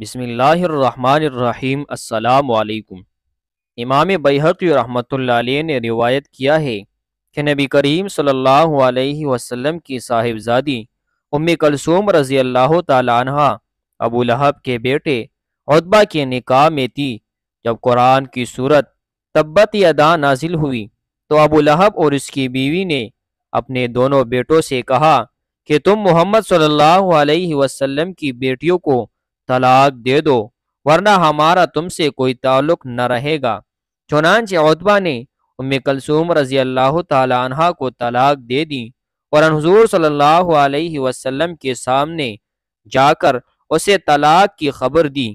बसमीम् अल्लाम इमाम बैहकी रहमतुल्लाह अलैह ने रिवायत किया है कि नबी करीम सल्लल्लाहु अलैहि वसल्लम की साहिबजादी उम कलसूम रज़ी अल्लाह तहा अबू लहब के बेटे उतबा के निकाह में थी जब कुरान की सूरत तब्बत अदा नाजिल हुई तो अबू लहब और उसकी बीवी ने अपने दोनों बेटों से कहा कि तुम मोहम्मद सल्लल्लाहु अलैहि वसल्लम की बेटियों को तलाक दे दो वरना हमारा तुमसे कोई ताल्लुक न रहेगा चुनान उतबा ने उम कलसूम रजी अल्लाह तहा को तलाक दे दी और हजूर सल्लाम अलैहि वसल्लम के सामने जाकर उसे तलाक की खबर दी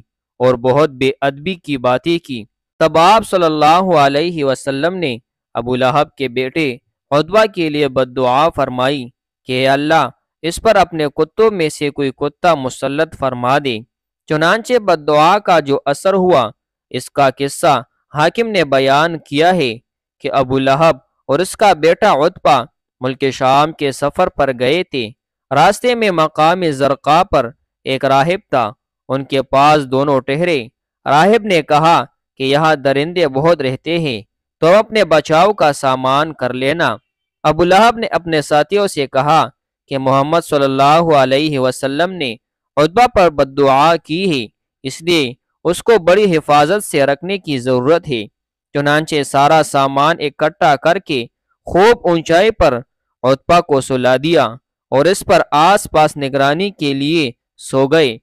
और बहुत बेअदबी की बातें की तब आप सल्लल्लाहु अलैहि वसल्लम ने अबू लहब के बेटे उतबा के लिए बददुआ फरमाई कि अल्लाह इस पर अपने कुत्तों में से कोई कुत्ता मुसलत फरमा दे चुनाचे बददुआ का जो असर हुआ इसका किस्सा हाकिम ने बयान किया है कि अबू लहब और उसका बेटा उत्पा मुल्क शाम के सफ़र पर गए थे रास्ते में मकामी जरका पर एक राहिब था उनके पास दोनों ठहरे राहिब ने कहा कि यहाँ दरिंदे बहुत रहते हैं तो अपने बचाव का सामान कर लेना अबू लहब ने अपने साथियों से कहा कि मोहम्मद सल्लल्लाहु अलैहि वसल्लम ने उतबा पर बदुआ की है इसलिए उसको बड़ी हिफाजत से रखने की ज़रूरत है चुनाचे सारा सामान इकट्ठा करके खूब ऊंचाई पर उत्पा को सुला दिया और इस पर आसपास निगरानी के लिए सो गए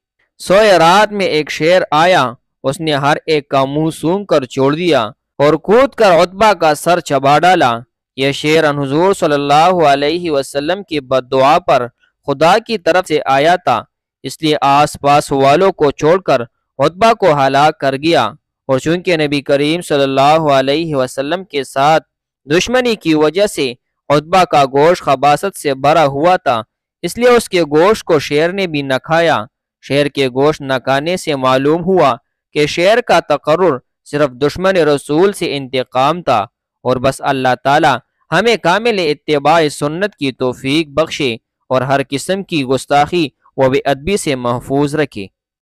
सोए रात में एक शेर आया उसने हर एक का मुंह सूंघ कर छोड़ दिया और कूद कर उतबा का सर चबा डाला यह शेर अनहजूर सल्लल्लाहु की बदुआ पर खुदा की तरफ से आया था इसलिए आसपास वालों को छोड़कर उतबा को हलाक कर गया और चूंकि नबी करीम सल्लल्लाहु अलैहि वसल्लम के साथ दुश्मनी की वजह से उतबा का गोश्त खबासत से भरा हुआ था इसलिए उसके गोश्त को शेर ने भी न खाया शेर के गोश्त न खाने से मालूम हुआ कि शेर का तकर्र सिर्फ दुश्मन रसूल से इंतकाम था और बस अल्लाह ताला हमें कामिल इतबा सुन्नत की तोफीक बख्शे और हर किस्म की गुस्ताखी व बेअदबी से महफूज रखे